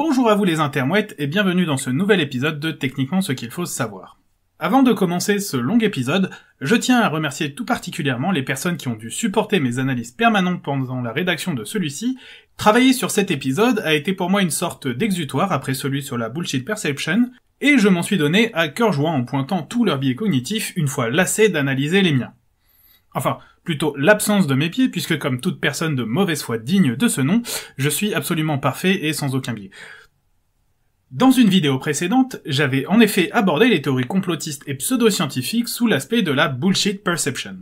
Bonjour à vous les intermouettes et bienvenue dans ce nouvel épisode de Techniquement ce qu'il faut savoir. Avant de commencer ce long épisode, je tiens à remercier tout particulièrement les personnes qui ont dû supporter mes analyses permanentes pendant la rédaction de celui-ci. Travailler sur cet épisode a été pour moi une sorte d'exutoire après celui sur la bullshit perception, et je m'en suis donné à cœur joie en pointant tous leurs biais cognitifs une fois lassé d'analyser les miens. Enfin, plutôt l'absence de mes pieds, puisque comme toute personne de mauvaise foi digne de ce nom, je suis absolument parfait et sans aucun biais. Dans une vidéo précédente, j'avais en effet abordé les théories complotistes et pseudo-scientifiques sous l'aspect de la bullshit perception.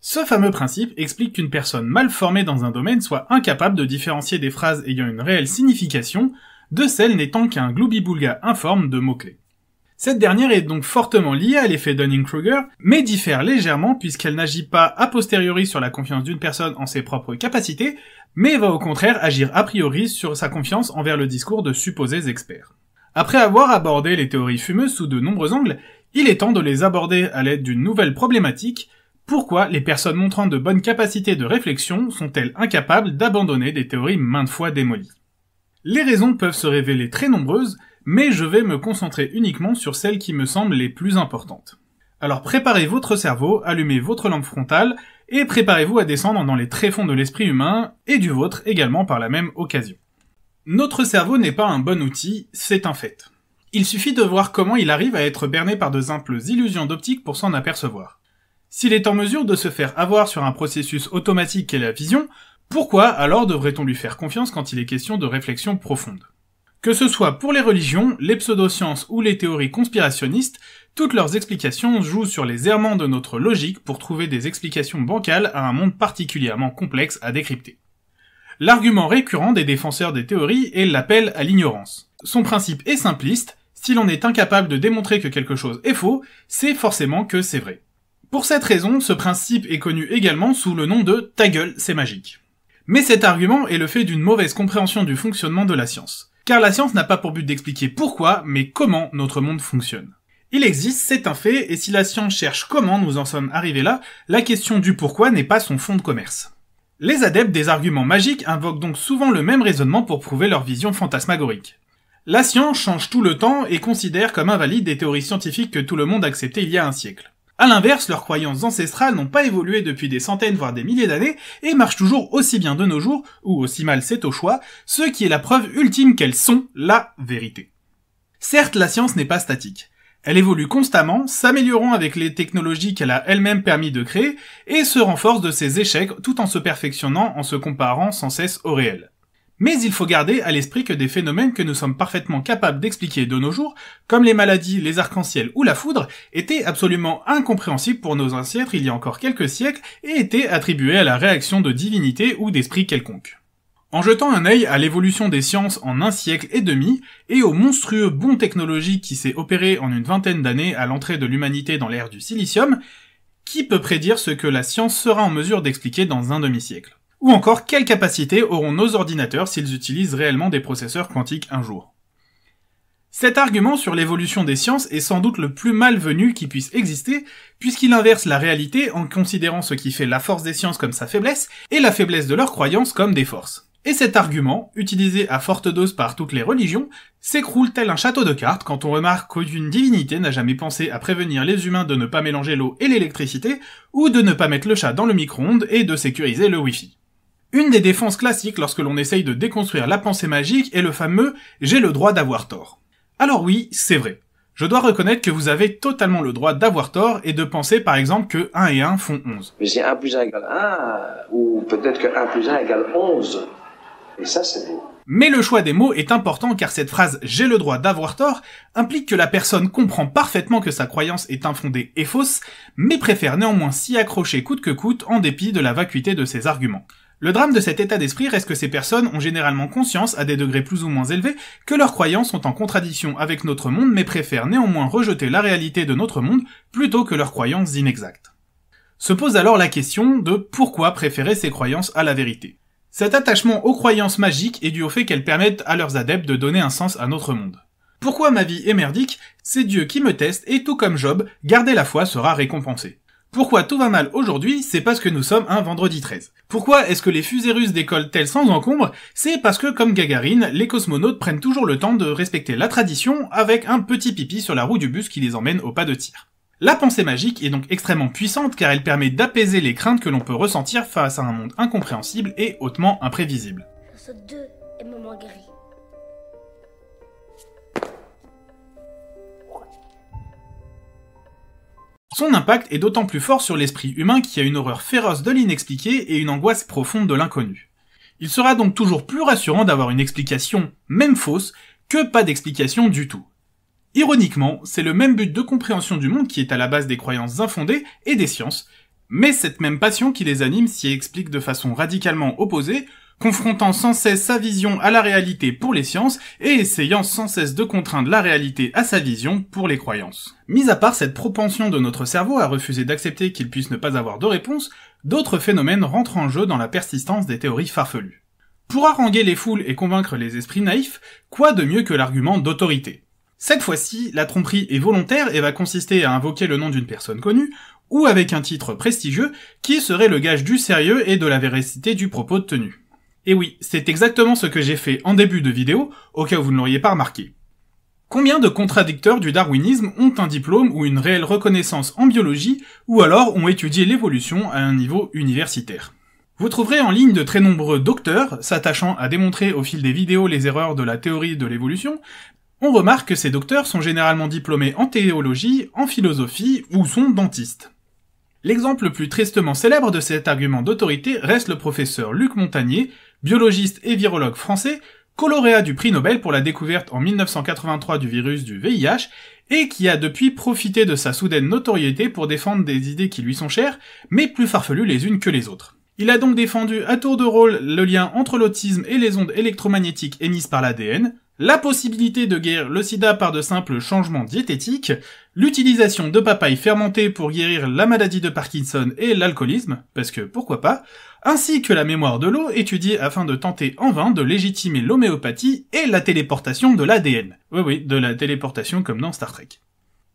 Ce fameux principe explique qu'une personne mal formée dans un domaine soit incapable de différencier des phrases ayant une réelle signification de celles n'étant qu'un gloubi-boulga informe de mots-clés. Cette dernière est donc fortement liée à l'effet Dunning-Kruger, mais diffère légèrement puisqu'elle n'agit pas a posteriori sur la confiance d'une personne en ses propres capacités, mais va au contraire agir a priori sur sa confiance envers le discours de supposés experts. Après avoir abordé les théories fumeuses sous de nombreux angles, il est temps de les aborder à l'aide d'une nouvelle problématique, pourquoi les personnes montrant de bonnes capacités de réflexion sont-elles incapables d'abandonner des théories maintes fois démolies les raisons peuvent se révéler très nombreuses, mais je vais me concentrer uniquement sur celles qui me semblent les plus importantes. Alors préparez votre cerveau, allumez votre lampe frontale, et préparez-vous à descendre dans les tréfonds de l'esprit humain, et du vôtre également par la même occasion. Notre cerveau n'est pas un bon outil, c'est un fait. Il suffit de voir comment il arrive à être berné par de simples illusions d'optique pour s'en apercevoir. S'il est en mesure de se faire avoir sur un processus automatique qu'est la vision, pourquoi alors devrait-on lui faire confiance quand il est question de réflexion profonde Que ce soit pour les religions, les pseudosciences ou les théories conspirationnistes, toutes leurs explications jouent sur les errements de notre logique pour trouver des explications bancales à un monde particulièrement complexe à décrypter. L'argument récurrent des défenseurs des théories est l'appel à l'ignorance. Son principe est simpliste, si l'on est incapable de démontrer que quelque chose est faux, c'est forcément que c'est vrai. Pour cette raison, ce principe est connu également sous le nom de ta gueule, c'est magique. Mais cet argument est le fait d'une mauvaise compréhension du fonctionnement de la science. Car la science n'a pas pour but d'expliquer pourquoi, mais comment notre monde fonctionne. Il existe, c'est un fait, et si la science cherche comment nous en sommes arrivés là, la question du pourquoi n'est pas son fond de commerce. Les adeptes des arguments magiques invoquent donc souvent le même raisonnement pour prouver leur vision fantasmagorique. La science change tout le temps et considère comme invalide des théories scientifiques que tout le monde acceptait il y a un siècle. À l'inverse, leurs croyances ancestrales n'ont pas évolué depuis des centaines voire des milliers d'années et marchent toujours aussi bien de nos jours, ou aussi mal c'est au choix, ce qui est la preuve ultime qu'elles sont la vérité. Certes, la science n'est pas statique. Elle évolue constamment, s'améliorant avec les technologies qu'elle a elle-même permis de créer, et se renforce de ses échecs tout en se perfectionnant en se comparant sans cesse au réel. Mais il faut garder à l'esprit que des phénomènes que nous sommes parfaitement capables d'expliquer de nos jours, comme les maladies, les arcs-en-ciel ou la foudre, étaient absolument incompréhensibles pour nos ancêtres il y a encore quelques siècles et étaient attribués à la réaction de divinités ou d'esprits quelconques. En jetant un œil à l'évolution des sciences en un siècle et demi, et au monstrueux bond technologique qui s'est opéré en une vingtaine d'années à l'entrée de l'humanité dans l'ère du silicium, qui peut prédire ce que la science sera en mesure d'expliquer dans un demi-siècle ou encore, quelles capacités auront nos ordinateurs s'ils utilisent réellement des processeurs quantiques un jour Cet argument sur l'évolution des sciences est sans doute le plus malvenu qui puisse exister, puisqu'il inverse la réalité en considérant ce qui fait la force des sciences comme sa faiblesse, et la faiblesse de leurs croyances comme des forces. Et cet argument, utilisé à forte dose par toutes les religions, s'écroule tel un château de cartes quand on remarque qu'aucune divinité n'a jamais pensé à prévenir les humains de ne pas mélanger l'eau et l'électricité, ou de ne pas mettre le chat dans le micro-ondes et de sécuriser le Wi-Fi. Une des défenses classiques lorsque l'on essaye de déconstruire la pensée magique est le fameux j'ai le droit d'avoir tort. Alors oui, c'est vrai. Je dois reconnaître que vous avez totalement le droit d'avoir tort et de penser par exemple que 1 et 1 font 11. Mais c'est 1 plus 1 égale 1, ou peut-être que 1 plus 1 égale 11. Et ça, c'est beau. Mais le choix des mots est important car cette phrase j'ai le droit d'avoir tort implique que la personne comprend parfaitement que sa croyance est infondée et fausse, mais préfère néanmoins s'y accrocher coûte que coûte en dépit de la vacuité de ses arguments. Le drame de cet état d'esprit reste que ces personnes ont généralement conscience, à des degrés plus ou moins élevés, que leurs croyances sont en contradiction avec notre monde mais préfèrent néanmoins rejeter la réalité de notre monde plutôt que leurs croyances inexactes. Se pose alors la question de pourquoi préférer ces croyances à la vérité. Cet attachement aux croyances magiques est dû au fait qu'elles permettent à leurs adeptes de donner un sens à notre monde. Pourquoi ma vie est merdique C'est Dieu qui me teste et tout comme Job, garder la foi sera récompensé. Pourquoi tout va mal aujourd'hui C'est parce que nous sommes un vendredi 13. Pourquoi est-ce que les fusées russes décollent telles sans encombre C'est parce que, comme Gagarine, les cosmonautes prennent toujours le temps de respecter la tradition avec un petit pipi sur la roue du bus qui les emmène au pas de tir. La pensée magique est donc extrêmement puissante car elle permet d'apaiser les craintes que l'on peut ressentir face à un monde incompréhensible et hautement imprévisible. Son impact est d'autant plus fort sur l'esprit humain qui a une horreur féroce de l'inexpliqué et une angoisse profonde de l'inconnu. Il sera donc toujours plus rassurant d'avoir une explication, même fausse, que pas d'explication du tout. Ironiquement, c'est le même but de compréhension du monde qui est à la base des croyances infondées et des sciences, mais cette même passion qui les anime s'y explique de façon radicalement opposée, confrontant sans cesse sa vision à la réalité pour les sciences et essayant sans cesse de contraindre la réalité à sa vision pour les croyances. Mis à part cette propension de notre cerveau à refuser d'accepter qu'il puisse ne pas avoir de réponse, d'autres phénomènes rentrent en jeu dans la persistance des théories farfelues. Pour haranguer les foules et convaincre les esprits naïfs, quoi de mieux que l'argument d'autorité Cette fois-ci, la tromperie est volontaire et va consister à invoquer le nom d'une personne connue, ou avec un titre prestigieux, qui serait le gage du sérieux et de la véracité du propos tenu. Et oui, c'est exactement ce que j'ai fait en début de vidéo, au cas où vous ne l'auriez pas remarqué. Combien de contradicteurs du darwinisme ont un diplôme ou une réelle reconnaissance en biologie, ou alors ont étudié l'évolution à un niveau universitaire vous trouverez en ligne de très nombreux docteurs s'attachant à démontrer au fil des vidéos les erreurs de la théorie de l'évolution. On remarque que ces docteurs sont généralement diplômés en théologie, en philosophie ou sont dentistes. L'exemple le plus tristement célèbre de cet argument d'autorité reste le professeur Luc Montagnier, biologiste et virologue français, coloréat du prix Nobel pour la découverte en 1983 du virus du VIH, et qui a depuis profité de sa soudaine notoriété pour défendre des idées qui lui sont chères, mais plus farfelues les unes que les autres. Il a donc défendu à tour de rôle le lien entre l'autisme et les ondes électromagnétiques émises par l'ADN, la possibilité de guérir le sida par de simples changements diététiques, l'utilisation de papayes fermentées pour guérir la maladie de Parkinson et l'alcoolisme, parce que pourquoi pas, ainsi que la mémoire de l'eau étudiée afin de tenter en vain de légitimer l'homéopathie et la téléportation de l'ADN. Oui oui, de la téléportation comme dans Star Trek.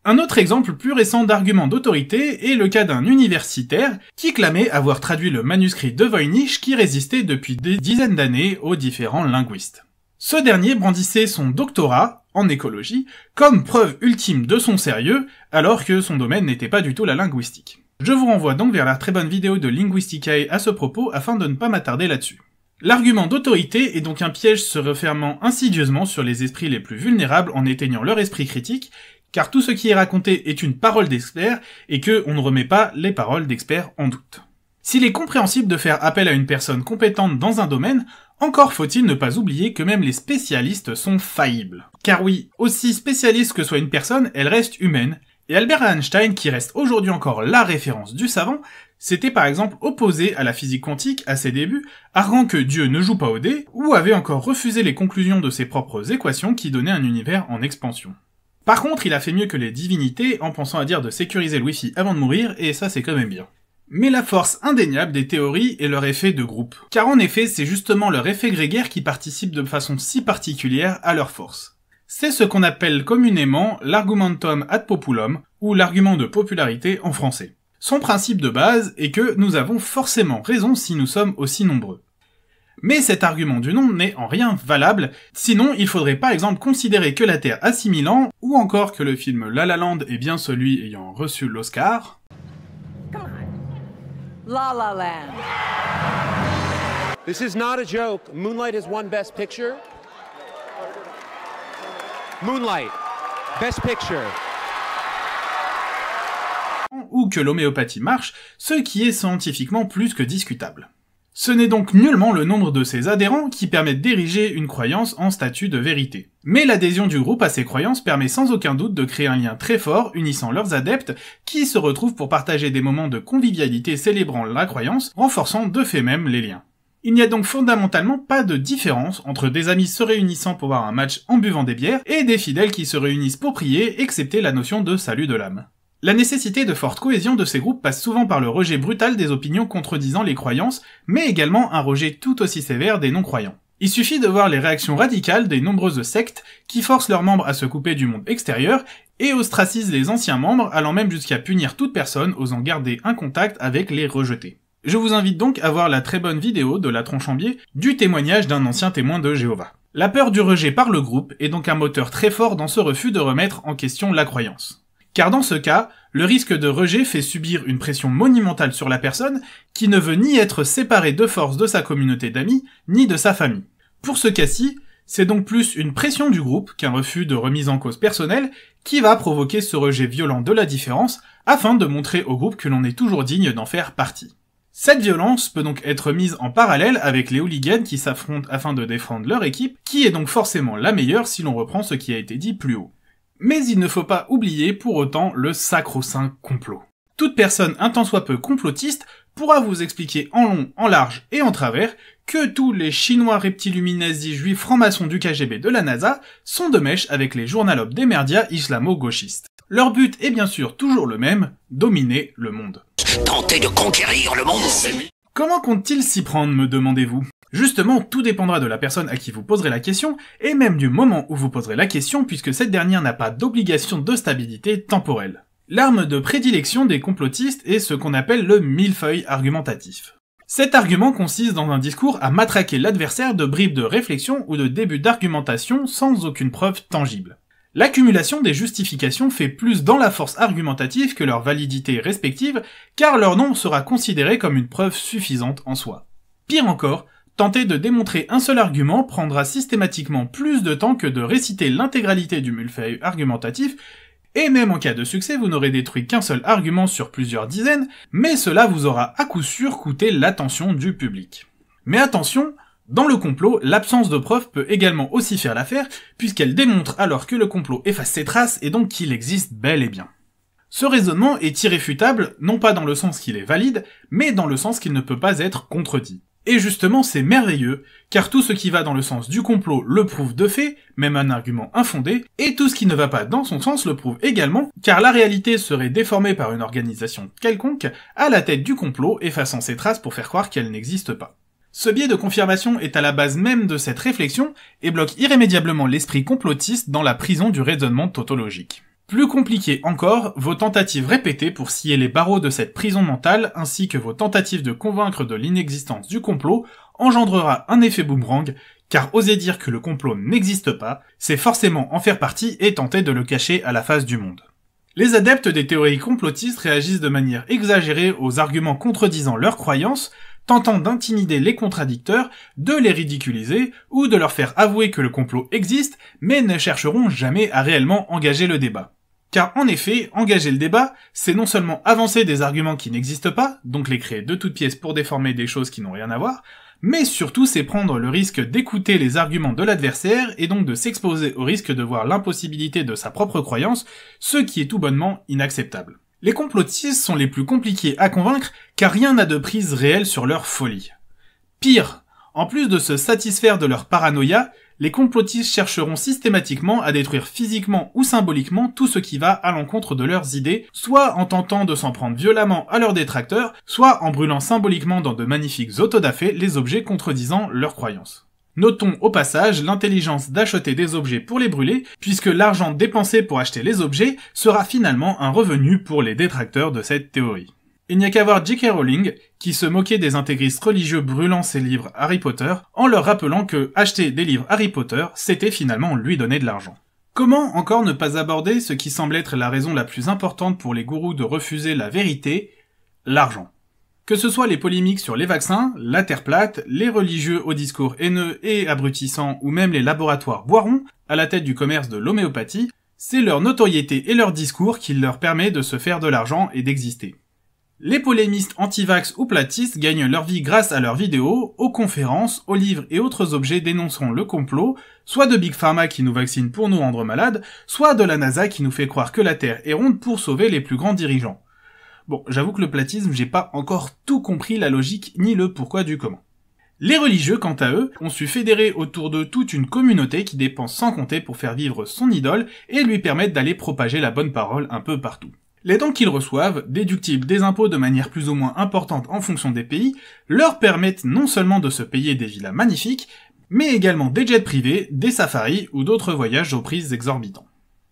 Un autre exemple plus récent d'argument d'autorité est le cas d'un universitaire qui clamait avoir traduit le manuscrit de Voynich qui résistait depuis des dizaines d'années aux différents linguistes. Ce dernier brandissait son doctorat en écologie comme preuve ultime de son sérieux, alors que son domaine n'était pas du tout la linguistique. Je vous renvoie donc vers la très bonne vidéo de Linguisticae à ce propos afin de ne pas m'attarder là-dessus. L'argument d'autorité est donc un piège se refermant insidieusement sur les esprits les plus vulnérables en éteignant leur esprit critique, car tout ce qui est raconté est une parole d'expert et que on ne remet pas les paroles d'experts en doute. S'il est compréhensible de faire appel à une personne compétente dans un domaine, encore faut-il ne pas oublier que même les spécialistes sont faillibles. Car oui, aussi spécialiste que soit une personne, elle reste humaine, et Albert Einstein, qui reste aujourd'hui encore la référence du savant, s'était par exemple opposé à la physique quantique à ses débuts, arguant que Dieu ne joue pas au dé, ou avait encore refusé les conclusions de ses propres équations qui donnaient un univers en expansion. Par contre, il a fait mieux que les divinités en pensant à dire de sécuriser le wifi avant de mourir, et ça c'est quand même bien mais la force indéniable des théories est leur effet de groupe. Car en effet, c'est justement leur effet grégaire qui participe de façon si particulière à leur force. C'est ce qu'on appelle communément l'argumentum ad populum, ou l'argument de popularité en français. Son principe de base est que nous avons forcément raison si nous sommes aussi nombreux. Mais cet argument du nombre n'est en rien valable, sinon il faudrait par exemple considérer que la Terre a 6000 ans, ou encore que le film La La Land est bien celui ayant reçu l'Oscar, la La Land. This is not a joke. Moonlight has one Best Picture. Moonlight, Best Picture. Ou que l'homéopathie marche, ce qui est scientifiquement plus que discutable. Ce n'est donc nullement le nombre de ses adhérents qui permet d'ériger une croyance en statut de vérité. Mais l'adhésion du groupe à ces croyances permet sans aucun doute de créer un lien très fort unissant leurs adeptes qui se retrouvent pour partager des moments de convivialité célébrant la croyance, renforçant de fait même les liens. Il n'y a donc fondamentalement pas de différence entre des amis se réunissant pour voir un match en buvant des bières et des fidèles qui se réunissent pour prier, excepté la notion de salut de l'âme. La nécessité de forte cohésion de ces groupes passe souvent par le rejet brutal des opinions contredisant les croyances, mais également un rejet tout aussi sévère des non-croyants. Il suffit de voir les réactions radicales des nombreuses sectes qui forcent leurs membres à se couper du monde extérieur et ostracisent les anciens membres allant même jusqu'à punir toute personne osant garder un contact avec les rejetés. Je vous invite donc à voir la très bonne vidéo de la Tronche en Biais du témoignage d'un ancien témoin de Jéhovah. La peur du rejet par le groupe est donc un moteur très fort dans ce refus de remettre en question la croyance car dans ce cas, le risque de rejet fait subir une pression monumentale sur la personne qui ne veut ni être séparée de force de sa communauté d'amis, ni de sa famille. Pour ce cas-ci, c'est donc plus une pression du groupe qu'un refus de remise en cause personnelle qui va provoquer ce rejet violent de la différence afin de montrer au groupe que l'on est toujours digne d'en faire partie. Cette violence peut donc être mise en parallèle avec les hooligans qui s'affrontent afin de défendre leur équipe, qui est donc forcément la meilleure si l'on reprend ce qui a été dit plus haut. Mais il ne faut pas oublier pour autant le sacro-saint complot. Toute personne un tant soit peu complotiste pourra vous expliquer en long, en large et en travers que tous les Chinois reptiluminazis juifs francs-maçons du KGB de la NASA sont de mèche avec les journalopes des merdias islamo-gauchistes. Leur but est bien sûr toujours le même, dominer le monde. Tenter de conquérir le monde Comment comptent-ils s'y prendre, me demandez-vous Justement, tout dépendra de la personne à qui vous poserez la question, et même du moment où vous poserez la question, puisque cette dernière n'a pas d'obligation de stabilité temporelle. L'arme de prédilection des complotistes est ce qu'on appelle le millefeuille argumentatif. Cet argument consiste dans un discours à matraquer l'adversaire de bribes de réflexion ou de débuts d'argumentation sans aucune preuve tangible. L'accumulation des justifications fait plus dans la force argumentative que leur validité respective, car leur nom sera considéré comme une preuve suffisante en soi. Pire encore, Tenter de démontrer un seul argument prendra systématiquement plus de temps que de réciter l'intégralité du mulfeuille argumentatif, et même en cas de succès, vous n'aurez détruit qu'un seul argument sur plusieurs dizaines, mais cela vous aura à coup sûr coûté l'attention du public. Mais attention, dans le complot, l'absence de preuve peut également aussi faire l'affaire, puisqu'elle démontre alors que le complot efface ses traces et donc qu'il existe bel et bien. Ce raisonnement est irréfutable, non pas dans le sens qu'il est valide, mais dans le sens qu'il ne peut pas être contredit. Et justement, c'est merveilleux, car tout ce qui va dans le sens du complot le prouve de fait, même un argument infondé, et tout ce qui ne va pas dans son sens le prouve également, car la réalité serait déformée par une organisation quelconque à la tête du complot, effaçant ses traces pour faire croire qu'elle n'existe pas. Ce biais de confirmation est à la base même de cette réflexion et bloque irrémédiablement l'esprit complotiste dans la prison du raisonnement tautologique. Plus compliqué encore, vos tentatives répétées pour scier les barreaux de cette prison mentale ainsi que vos tentatives de convaincre de l'inexistence du complot engendrera un effet boomerang, car oser dire que le complot n'existe pas, c'est forcément en faire partie et tenter de le cacher à la face du monde. Les adeptes des théories complotistes réagissent de manière exagérée aux arguments contredisant leurs croyances, tentant d'intimider les contradicteurs, de les ridiculiser ou de leur faire avouer que le complot existe, mais ne chercheront jamais à réellement engager le débat. Car en effet, engager le débat, c'est non seulement avancer des arguments qui n'existent pas, donc les créer de toutes pièces pour déformer des choses qui n'ont rien à voir, mais surtout c'est prendre le risque d'écouter les arguments de l'adversaire et donc de s'exposer au risque de voir l'impossibilité de sa propre croyance, ce qui est tout bonnement inacceptable. Les complotistes sont les plus compliqués à convaincre car rien n'a de prise réelle sur leur folie. Pire, en plus de se satisfaire de leur paranoïa, les complotistes chercheront systématiquement à détruire physiquement ou symboliquement tout ce qui va à l'encontre de leurs idées, soit en tentant de s'en prendre violemment à leurs détracteurs, soit en brûlant symboliquement dans de magnifiques autodafés les objets contredisant leurs croyances. Notons au passage l'intelligence d'acheter des objets pour les brûler, puisque l'argent dépensé pour acheter les objets sera finalement un revenu pour les détracteurs de cette théorie. Il n'y a qu'à voir J.K. Rowling, qui se moquait des intégristes religieux brûlant ses livres Harry Potter, en leur rappelant que acheter des livres Harry Potter, c'était finalement lui donner de l'argent. Comment encore ne pas aborder ce qui semble être la raison la plus importante pour les gourous de refuser la vérité, l'argent que ce soit les polémiques sur les vaccins, la Terre plate, les religieux au discours haineux et abrutissants ou même les laboratoires boirons à la tête du commerce de l'homéopathie, c'est leur notoriété et leur discours qui leur permet de se faire de l'argent et d'exister. Les polémistes antivax ou platistes gagnent leur vie grâce à leurs vidéos, aux conférences, aux livres et autres objets dénonçant le complot, soit de Big Pharma qui nous vaccine pour nous rendre malades, soit de la NASA qui nous fait croire que la Terre est ronde pour sauver les plus grands dirigeants. Bon, j'avoue que le platisme, j'ai pas encore tout compris la logique ni le pourquoi du comment. Les religieux, quant à eux, ont su fédérer autour d'eux toute une communauté qui dépense sans compter pour faire vivre son idole et lui permettre d'aller propager la bonne parole un peu partout. Les dons qu'ils reçoivent, déductibles des impôts de manière plus ou moins importante en fonction des pays, leur permettent non seulement de se payer des villas magnifiques, mais également des jets privés, des safaris ou d'autres voyages aux prises exorbitants.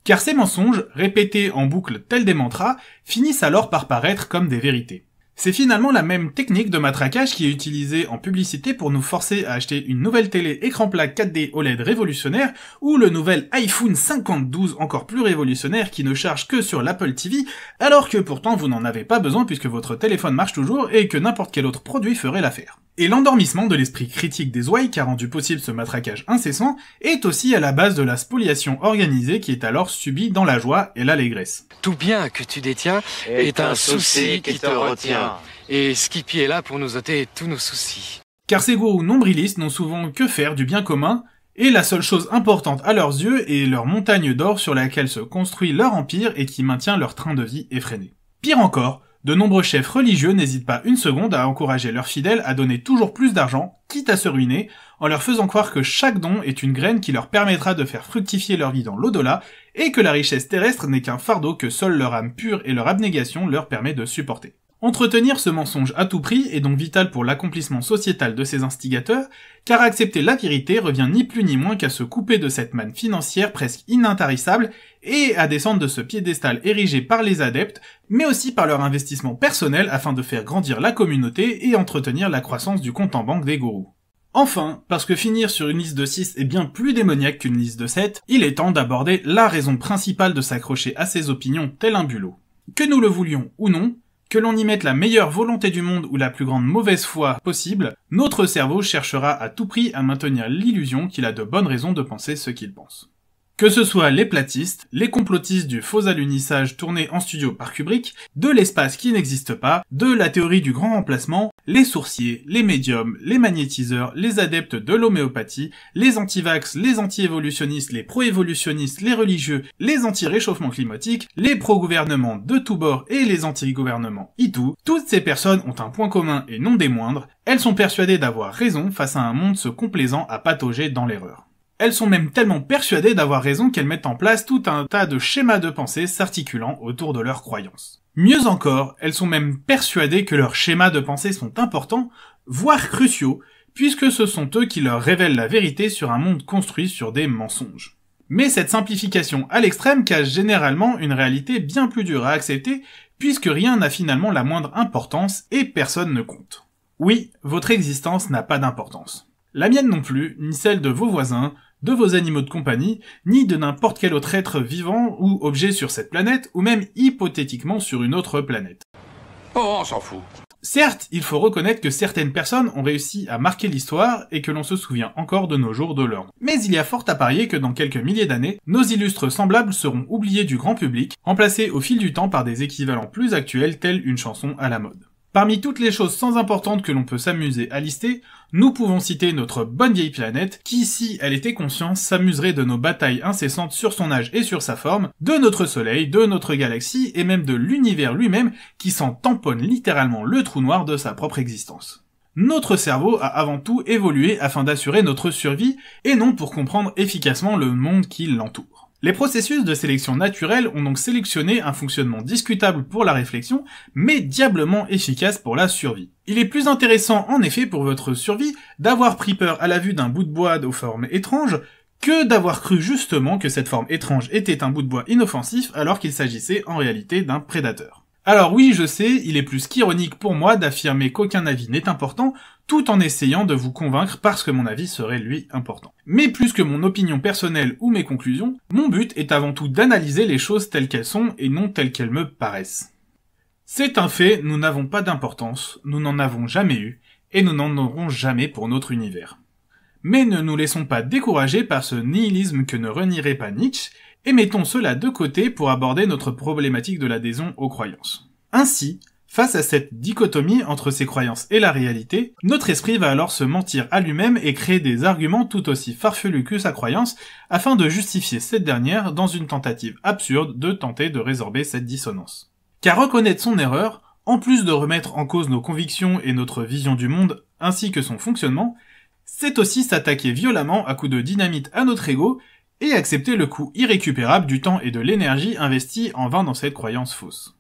Car ces mensonges, répétés en boucle tels des mantras, finissent alors par paraître comme des vérités. C'est finalement la même technique de matraquage qui est utilisée en publicité pour nous forcer à acheter une nouvelle télé écran plat 4D OLED révolutionnaire ou le nouvel iPhone 52 encore plus révolutionnaire qui ne charge que sur l'Apple TV alors que pourtant vous n'en avez pas besoin puisque votre téléphone marche toujours et que n'importe quel autre produit ferait l'affaire. Et l'endormissement de l'esprit critique des ouailles qui a rendu possible ce matraquage incessant est aussi à la base de la spoliation organisée qui est alors subie dans la joie et l'allégresse. Tout bien que tu détiens est, un souci qui te retient. Et Skippy est là pour nous ôter tous nos soucis. Car ces gourous nombrilistes n'ont souvent que faire du bien commun, et la seule chose importante à leurs yeux est leur montagne d'or sur laquelle se construit leur empire et qui maintient leur train de vie effréné. Pire encore, de nombreux chefs religieux n'hésitent pas une seconde à encourager leurs fidèles à donner toujours plus d'argent, quitte à se ruiner, en leur faisant croire que chaque don est une graine qui leur permettra de faire fructifier leur vie dans l'au-delà, et que la richesse terrestre n'est qu'un fardeau que seule leur âme pure et leur abnégation leur permet de supporter. Entretenir ce mensonge à tout prix est donc vital pour l'accomplissement sociétal de ses instigateurs, car accepter la vérité revient ni plus ni moins qu'à se couper de cette manne financière presque inintarissable et à descendre de ce piédestal érigé par les adeptes, mais aussi par leur investissement personnel afin de faire grandir la communauté et entretenir la croissance du compte en banque des gourous. Enfin, parce que finir sur une liste de 6 est bien plus démoniaque qu'une liste de 7, il est temps d'aborder la raison principale de s'accrocher à ses opinions tel un bulot. Que nous le voulions ou non, que l'on y mette la meilleure volonté du monde ou la plus grande mauvaise foi possible, notre cerveau cherchera à tout prix à maintenir l'illusion qu'il a de bonnes raisons de penser ce qu'il pense. Que ce soit les platistes, les complotistes du faux alunissage tourné en studio par Kubrick, de l'espace qui n'existe pas, de la théorie du grand remplacement, les sourciers, les médiums, les magnétiseurs, les adeptes de l'homéopathie, les antivax, les anti-évolutionnistes, les pro-évolutionnistes, les religieux, les anti-réchauffement climatique, les pro-gouvernements de tous bords et les anti-gouvernements itou, toutes ces personnes ont un point commun et non des moindres, elles sont persuadées d'avoir raison face à un monde se complaisant à patauger dans l'erreur. Elles sont même tellement persuadées d'avoir raison qu'elles mettent en place tout un tas de schémas de pensée s'articulant autour de leurs croyances. Mieux encore, elles sont même persuadées que leurs schémas de pensée sont importants, voire cruciaux, puisque ce sont eux qui leur révèlent la vérité sur un monde construit sur des mensonges. Mais cette simplification à l'extrême cache généralement une réalité bien plus dure à accepter, puisque rien n'a finalement la moindre importance et personne ne compte. Oui, votre existence n'a pas d'importance. La mienne non plus, ni celle de vos voisins, de vos animaux de compagnie, ni de n'importe quel autre être vivant ou objet sur cette planète, ou même hypothétiquement sur une autre planète. Oh, on s'en fout. Certes, il faut reconnaître que certaines personnes ont réussi à marquer l'histoire et que l'on se souvient encore de nos jours de l'ordre. Mais il y a fort à parier que dans quelques milliers d'années, nos illustres semblables seront oubliés du grand public, remplacés au fil du temps par des équivalents plus actuels tels une chanson à la mode. Parmi toutes les choses sans importantes que l'on peut s'amuser à lister, nous pouvons citer notre bonne vieille planète qui, si elle était consciente, s'amuserait de nos batailles incessantes sur son âge et sur sa forme, de notre soleil, de notre galaxie et même de l'univers lui-même qui s'en tamponne littéralement le trou noir de sa propre existence. Notre cerveau a avant tout évolué afin d'assurer notre survie et non pour comprendre efficacement le monde qui l'entoure. Les processus de sélection naturelle ont donc sélectionné un fonctionnement discutable pour la réflexion, mais diablement efficace pour la survie. Il est plus intéressant en effet pour votre survie d'avoir pris peur à la vue d'un bout de bois aux formes étranges que d'avoir cru justement que cette forme étrange était un bout de bois inoffensif alors qu'il s'agissait en réalité d'un prédateur. Alors oui, je sais, il est plus qu'ironique pour moi d'affirmer qu'aucun avis n'est important, tout en essayant de vous convaincre parce que mon avis serait lui important. Mais plus que mon opinion personnelle ou mes conclusions, mon but est avant tout d'analyser les choses telles qu'elles sont et non telles qu'elles me paraissent. C'est un fait, nous n'avons pas d'importance, nous n'en avons jamais eu, et nous n'en aurons jamais pour notre univers. Mais ne nous laissons pas décourager par ce nihilisme que ne renierait pas Nietzsche, et mettons cela de côté pour aborder notre problématique de l'adhésion aux croyances. Ainsi, Face à cette dichotomie entre ses croyances et la réalité, notre esprit va alors se mentir à lui-même et créer des arguments tout aussi farfelus que sa croyance afin de justifier cette dernière dans une tentative absurde de tenter de résorber cette dissonance. Car reconnaître son erreur, en plus de remettre en cause nos convictions et notre vision du monde ainsi que son fonctionnement, c'est aussi s'attaquer violemment à coups de dynamite à notre ego et accepter le coût irrécupérable du temps et de l'énergie investis en vain dans cette croyance fausse.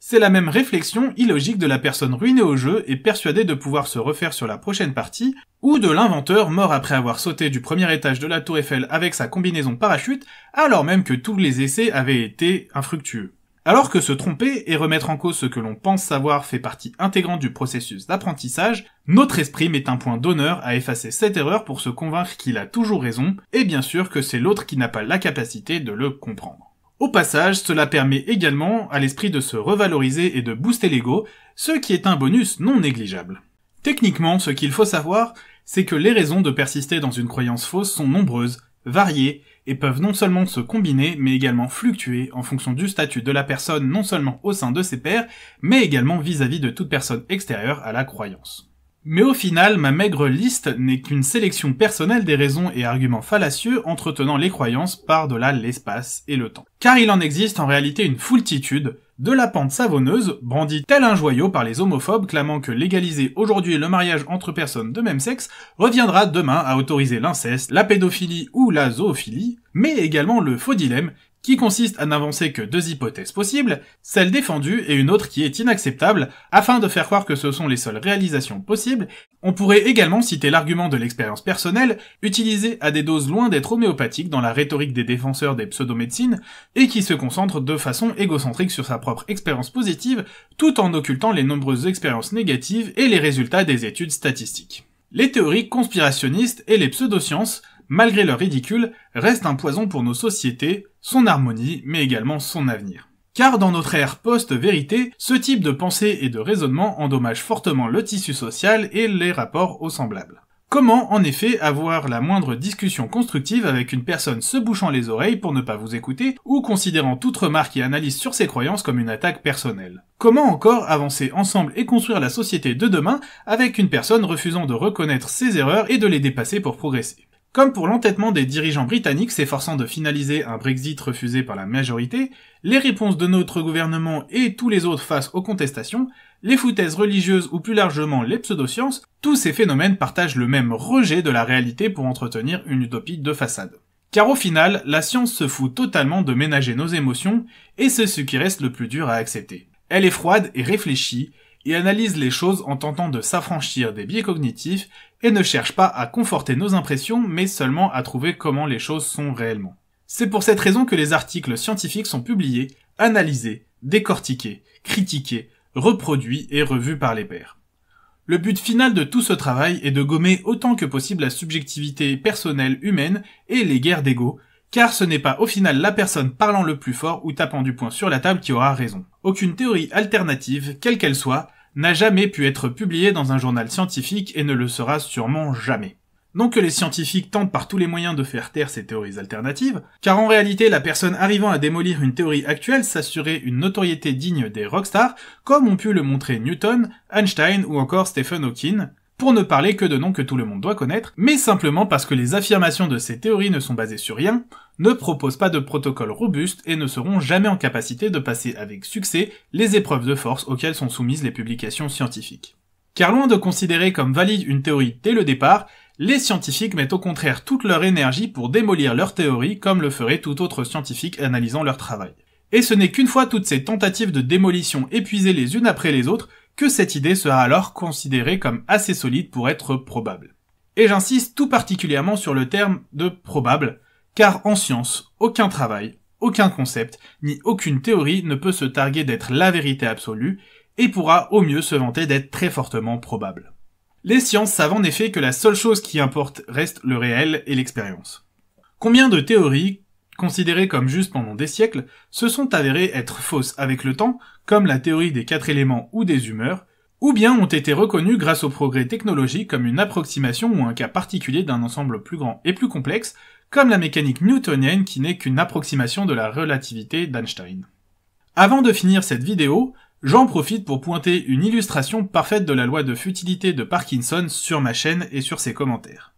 C'est la même réflexion illogique de la personne ruinée au jeu et persuadée de pouvoir se refaire sur la prochaine partie, ou de l'inventeur mort après avoir sauté du premier étage de la tour Eiffel avec sa combinaison parachute, alors même que tous les essais avaient été infructueux. Alors que se tromper et remettre en cause ce que l'on pense savoir fait partie intégrante du processus d'apprentissage, notre esprit met un point d'honneur à effacer cette erreur pour se convaincre qu'il a toujours raison, et bien sûr que c'est l'autre qui n'a pas la capacité de le comprendre. Au passage, cela permet également à l'esprit de se revaloriser et de booster l'ego, ce qui est un bonus non négligeable. Techniquement, ce qu'il faut savoir, c'est que les raisons de persister dans une croyance fausse sont nombreuses, variées, et peuvent non seulement se combiner, mais également fluctuer en fonction du statut de la personne non seulement au sein de ses pairs, mais également vis-à-vis -vis de toute personne extérieure à la croyance. Mais au final, ma maigre liste n'est qu'une sélection personnelle des raisons et arguments fallacieux entretenant les croyances par-delà l'espace et le temps. Car il en existe en réalité une foultitude, de la pente savonneuse, brandie tel un joyau par les homophobes clamant que légaliser aujourd'hui le mariage entre personnes de même sexe reviendra demain à autoriser l'inceste, la pédophilie ou la zoophilie, mais également le faux dilemme qui consiste à n'avancer que deux hypothèses possibles, celle défendue et une autre qui est inacceptable, afin de faire croire que ce sont les seules réalisations possibles. On pourrait également citer l'argument de l'expérience personnelle, utilisé à des doses loin d'être homéopathiques dans la rhétorique des défenseurs des pseudomédecines, et qui se concentre de façon égocentrique sur sa propre expérience positive, tout en occultant les nombreuses expériences négatives et les résultats des études statistiques. Les théories conspirationnistes et les pseudosciences malgré leur ridicule, reste un poison pour nos sociétés, son harmonie, mais également son avenir. Car dans notre ère post-vérité, ce type de pensée et de raisonnement endommage fortement le tissu social et les rapports aux semblables. Comment en effet avoir la moindre discussion constructive avec une personne se bouchant les oreilles pour ne pas vous écouter ou considérant toute remarque et analyse sur ses croyances comme une attaque personnelle Comment encore avancer ensemble et construire la société de demain avec une personne refusant de reconnaître ses erreurs et de les dépasser pour progresser comme pour l'entêtement des dirigeants britanniques s'efforçant de finaliser un Brexit refusé par la majorité, les réponses de notre gouvernement et tous les autres face aux contestations, les foutaises religieuses ou plus largement les pseudosciences, tous ces phénomènes partagent le même rejet de la réalité pour entretenir une utopie de façade. Car au final, la science se fout totalement de ménager nos émotions, et c'est ce qui reste le plus dur à accepter. Elle est froide et réfléchie, et analyse les choses en tentant de s'affranchir des biais cognitifs et ne cherche pas à conforter nos impressions mais seulement à trouver comment les choses sont réellement. C'est pour cette raison que les articles scientifiques sont publiés, analysés, décortiqués, critiqués, reproduits et revus par les pairs. Le but final de tout ce travail est de gommer autant que possible la subjectivité personnelle humaine et les guerres d'ego, car ce n'est pas au final la personne parlant le plus fort ou tapant du poing sur la table qui aura raison. Aucune théorie alternative, quelle qu'elle soit, n'a jamais pu être publiée dans un journal scientifique et ne le sera sûrement jamais. Non que les scientifiques tentent par tous les moyens de faire taire ces théories alternatives, car en réalité la personne arrivant à démolir une théorie actuelle s'assurait une notoriété digne des rockstars, comme ont pu le montrer Newton, Einstein ou encore Stephen Hawking, pour ne parler que de noms que tout le monde doit connaître, mais simplement parce que les affirmations de ces théories ne sont basées sur rien, ne proposent pas de protocole robuste et ne seront jamais en capacité de passer avec succès les épreuves de force auxquelles sont soumises les publications scientifiques. Car loin de considérer comme valide une théorie dès le départ, les scientifiques mettent au contraire toute leur énergie pour démolir leur théorie comme le ferait tout autre scientifique analysant leur travail. Et ce n'est qu'une fois toutes ces tentatives de démolition épuisées les unes après les autres que cette idée sera alors considérée comme assez solide pour être probable. Et j'insiste tout particulièrement sur le terme de probable, car en science, aucun travail, aucun concept, ni aucune théorie ne peut se targuer d'être la vérité absolue, et pourra au mieux se vanter d'être très fortement probable. Les sciences savent en effet que la seule chose qui importe reste le réel et l'expérience. Combien de théories, considérées comme justes pendant des siècles, se sont avérées être fausses avec le temps comme la théorie des quatre éléments ou des humeurs, ou bien ont été reconnus grâce au progrès technologique comme une approximation ou un cas particulier d'un ensemble plus grand et plus complexe, comme la mécanique newtonienne qui n'est qu'une approximation de la relativité d'Einstein. Avant de finir cette vidéo, j'en profite pour pointer une illustration parfaite de la loi de futilité de Parkinson sur ma chaîne et sur ses commentaires.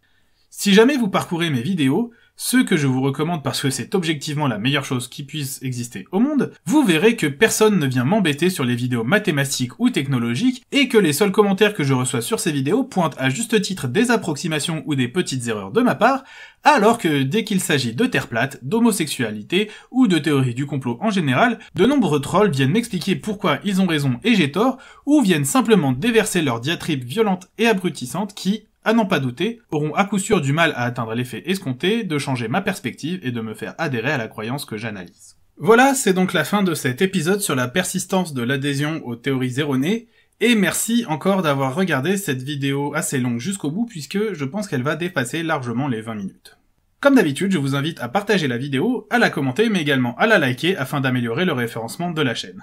Si jamais vous parcourez mes vidéos, ce que je vous recommande parce que c'est objectivement la meilleure chose qui puisse exister au monde, vous verrez que personne ne vient m'embêter sur les vidéos mathématiques ou technologiques et que les seuls commentaires que je reçois sur ces vidéos pointent à juste titre des approximations ou des petites erreurs de ma part, alors que dès qu'il s'agit de terre plate, d'homosexualité ou de théorie du complot en général, de nombreux trolls viennent m'expliquer pourquoi ils ont raison et j'ai tort ou viennent simplement déverser leurs diatribes violente et abrutissantes qui, à n'en pas douter, auront à coup sûr du mal à atteindre l'effet escompté de changer ma perspective et de me faire adhérer à la croyance que j'analyse. Voilà, c'est donc la fin de cet épisode sur la persistance de l'adhésion aux théories erronées, et merci encore d'avoir regardé cette vidéo assez longue jusqu'au bout puisque je pense qu'elle va dépasser largement les 20 minutes. Comme d'habitude, je vous invite à partager la vidéo, à la commenter, mais également à la liker afin d'améliorer le référencement de la chaîne.